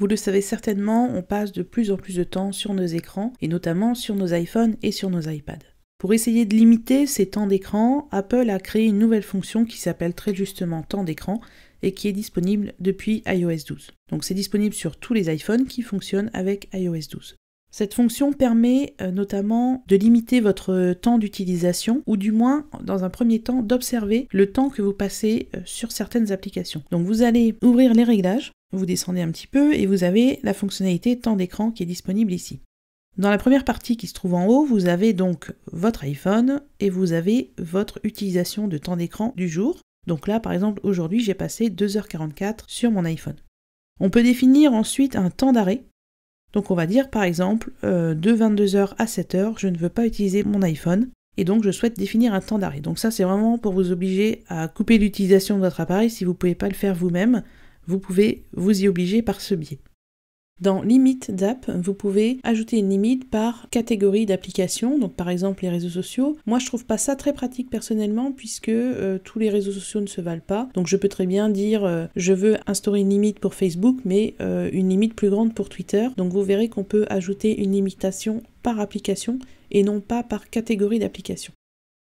Vous le savez certainement, on passe de plus en plus de temps sur nos écrans, et notamment sur nos iPhones et sur nos iPads. Pour essayer de limiter ces temps d'écran, Apple a créé une nouvelle fonction qui s'appelle très justement temps d'écran et qui est disponible depuis iOS 12. Donc c'est disponible sur tous les iPhones qui fonctionnent avec iOS 12. Cette fonction permet euh, notamment de limiter votre temps d'utilisation ou du moins dans un premier temps d'observer le temps que vous passez euh, sur certaines applications. Donc vous allez ouvrir les réglages vous descendez un petit peu et vous avez la fonctionnalité temps d'écran qui est disponible ici. Dans la première partie qui se trouve en haut, vous avez donc votre iPhone et vous avez votre utilisation de temps d'écran du jour. Donc là, par exemple, aujourd'hui, j'ai passé 2h44 sur mon iPhone. On peut définir ensuite un temps d'arrêt. Donc on va dire par exemple euh, de 22h à 7h, je ne veux pas utiliser mon iPhone et donc je souhaite définir un temps d'arrêt. Donc ça c'est vraiment pour vous obliger à couper l'utilisation de votre appareil si vous ne pouvez pas le faire vous-même vous pouvez vous y obliger par ce biais. Dans Limite d'app, vous pouvez ajouter une limite par catégorie d'application, donc par exemple les réseaux sociaux. Moi, je trouve pas ça très pratique personnellement puisque euh, tous les réseaux sociaux ne se valent pas. Donc je peux très bien dire euh, je veux instaurer une limite pour Facebook mais euh, une limite plus grande pour Twitter. Donc vous verrez qu'on peut ajouter une limitation par application et non pas par catégorie d'application.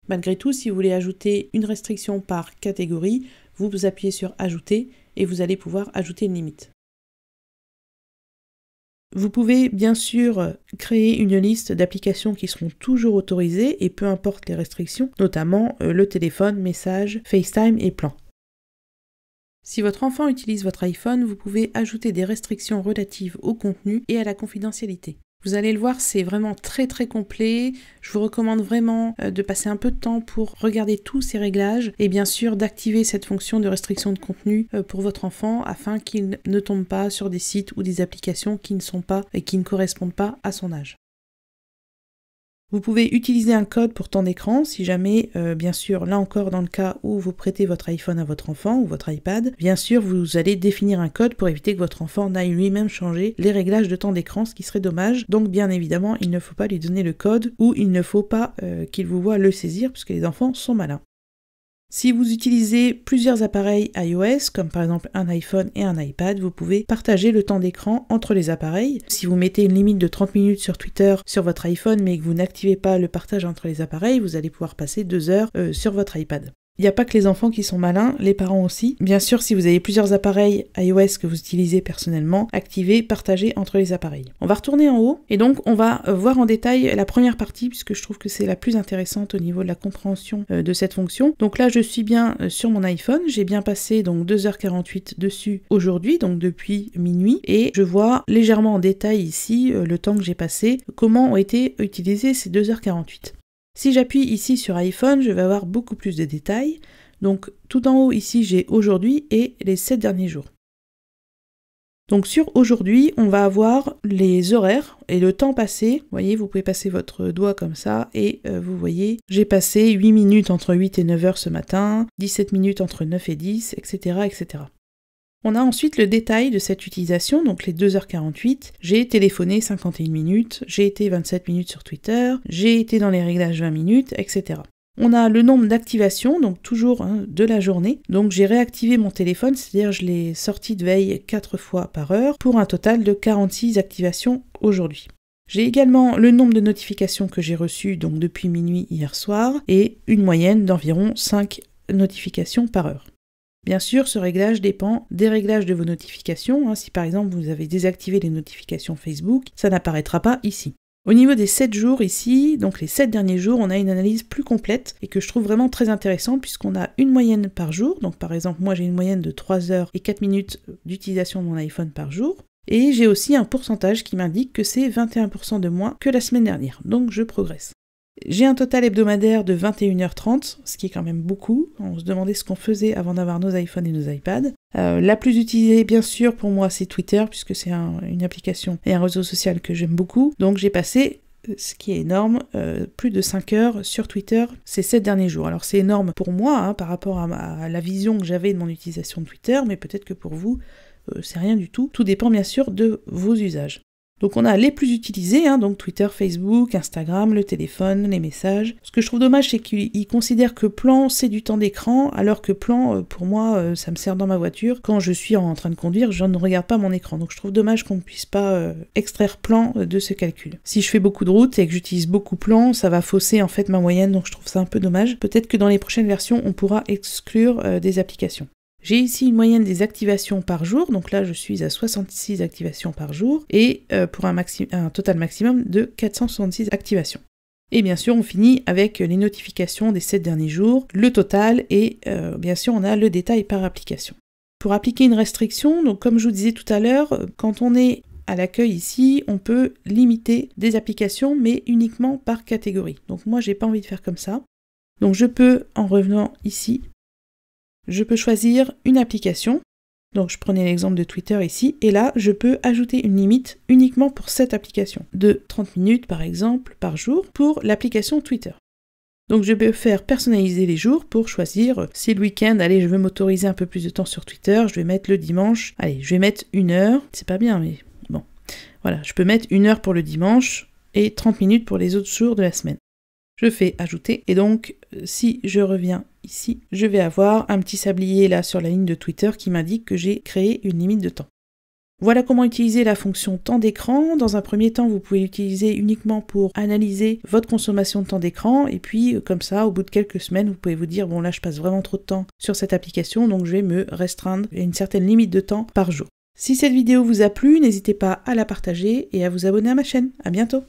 Malgré tout, si vous voulez ajouter une restriction par catégorie, vous vous appuyez sur ajouter et vous allez pouvoir ajouter une limite. Vous pouvez bien sûr créer une liste d'applications qui seront toujours autorisées et peu importe les restrictions, notamment euh, le téléphone, message, FaceTime et plan. Si votre enfant utilise votre iPhone, vous pouvez ajouter des restrictions relatives au contenu et à la confidentialité. Vous allez le voir, c'est vraiment très très complet. Je vous recommande vraiment euh, de passer un peu de temps pour regarder tous ces réglages et bien sûr d'activer cette fonction de restriction de contenu euh, pour votre enfant afin qu'il ne tombe pas sur des sites ou des applications qui ne sont pas et qui ne correspondent pas à son âge. Vous pouvez utiliser un code pour temps d'écran si jamais, euh, bien sûr, là encore dans le cas où vous prêtez votre iPhone à votre enfant ou votre iPad, bien sûr, vous allez définir un code pour éviter que votre enfant n'aille lui-même changer les réglages de temps d'écran, ce qui serait dommage. Donc, bien évidemment, il ne faut pas lui donner le code ou il ne faut pas euh, qu'il vous voit le saisir puisque les enfants sont malins. Si vous utilisez plusieurs appareils iOS, comme par exemple un iPhone et un iPad, vous pouvez partager le temps d'écran entre les appareils. Si vous mettez une limite de 30 minutes sur Twitter sur votre iPhone mais que vous n'activez pas le partage entre les appareils, vous allez pouvoir passer deux heures euh, sur votre iPad. Il n'y a pas que les enfants qui sont malins, les parents aussi. Bien sûr, si vous avez plusieurs appareils iOS que vous utilisez personnellement, activez, partagez entre les appareils. On va retourner en haut et donc on va euh, voir en détail la première partie puisque je trouve que c'est la plus intéressante au niveau de la compréhension euh, de cette fonction. Donc là, je suis bien euh, sur mon iPhone, j'ai bien passé donc 2h48 dessus aujourd'hui, donc depuis minuit et je vois légèrement en détail ici le temps que j'ai passé, comment ont été utilisées ces 2h48. Si j'appuie ici sur iPhone, je vais avoir beaucoup plus de détails. Donc tout en haut ici, j'ai aujourd'hui et les 7 derniers jours. Donc sur aujourd'hui, on va avoir les horaires et le temps passé. Vous voyez, vous pouvez passer votre doigt comme ça et euh, vous voyez, j'ai passé 8 minutes entre 8 et 9 heures ce matin, 17 minutes entre 9 et 10, etc. etc. On a ensuite le détail de cette utilisation, donc les 2h48. J'ai téléphoné 51 minutes, j'ai été 27 minutes sur Twitter, j'ai été dans les réglages 20 minutes, etc. On a le nombre d'activations, donc toujours hein, de la journée. Donc j'ai réactivé mon téléphone, c'est-à-dire je l'ai sorti de veille 4 fois par heure pour un total de 46 activations aujourd'hui. J'ai également le nombre de notifications que j'ai reçues donc depuis minuit hier soir et une moyenne d'environ 5 notifications par heure. Bien sûr, ce réglage dépend des réglages de vos notifications. Hein. Si par exemple vous avez désactivé les notifications Facebook, ça n'apparaîtra pas ici. Au niveau des 7 jours ici, donc les 7 derniers jours, on a une analyse plus complète et que je trouve vraiment très intéressante puisqu'on a une moyenne par jour. Donc par exemple, moi j'ai une moyenne de 3 heures et 4 minutes d'utilisation de mon iPhone par jour. Et j'ai aussi un pourcentage qui m'indique que c'est 21% de moins que la semaine dernière. Donc je progresse. J'ai un total hebdomadaire de 21h30, ce qui est quand même beaucoup. On se demandait ce qu'on faisait avant d'avoir nos iPhones et nos iPads. Euh, la plus utilisée, bien sûr, pour moi, c'est Twitter, puisque c'est une application et un réseau social que j'aime beaucoup. Donc j'ai passé euh, ce qui est énorme, euh, plus de 5 heures sur Twitter ces 7 derniers jours. Alors c'est énorme pour moi hein, par rapport à, la vision que j'avais de mon utilisation de Twitter, mais peut-être que pour vous, c'est rien du tout. Tout dépend bien sûr de vos usages. Donc on a les plus utilisés, hein, donc Twitter, Facebook, Instagram, le téléphone, les messages. Ce que je trouve dommage, c'est qu'ils considèrent que plan, c'est du temps d'écran, alors que plan, euh, pour moi, euh, ça me sert dans ma voiture. Quand je suis en train de conduire, je ne regarde pas mon écran. Donc je trouve dommage qu'on ne puisse pas euh, extraire plan de ce calcul. Si je fais beaucoup de routes et que j'utilise beaucoup plan, ça va fausser en fait ma moyenne, donc je trouve ça un peu dommage. Peut-être que dans les prochaines versions, on pourra exclure des applications. J'ai ici une moyenne des activations par jour, donc là je suis à 66 activations par jour, et euh, pour un, total maximum de 466 activations. Et bien sûr, on finit avec les notifications des 7 derniers jours, le total et euh, bien sûr, on a le détail par application. Pour appliquer une restriction, donc comme je vous disais tout à l'heure, euh, quand on est à l'accueil ici, on peut limiter des applications mais uniquement par catégorie. Donc moi, j'ai pas envie de faire comme ça. Donc je peux en revenant ici je peux choisir une application. Donc je prenais l'exemple de Twitter ici, et là je peux ajouter une limite uniquement pour cette application, de 30 minutes par exemple par jour pour l'application Twitter. Donc je peux faire personnaliser les jours pour choisir euh, si le week-end, allez, je veux m'autoriser un peu plus de temps sur Twitter, je vais mettre le dimanche, allez, je vais mettre une heure, c'est pas bien, mais bon. Voilà, je peux mettre une heure pour le dimanche et 30 minutes pour les autres jours de la semaine. Je fais ajouter, et donc euh, si je reviens ici, je vais avoir un petit sablier là sur la ligne de Twitter qui m'indique que j'ai créé une limite de temps. Voilà comment utiliser la fonction temps d'écran. Dans un premier temps, vous pouvez l'utiliser uniquement pour analyser votre consommation de temps d'écran. Et puis, euh, comme ça, au bout de quelques semaines, vous pouvez vous dire, bon là, je passe vraiment trop de temps sur cette application, donc je vais me restreindre à une certaine limite de temps par jour. Si cette vidéo vous a plu, n'hésitez pas à la partager et à vous abonner à ma chaîne. À bientôt!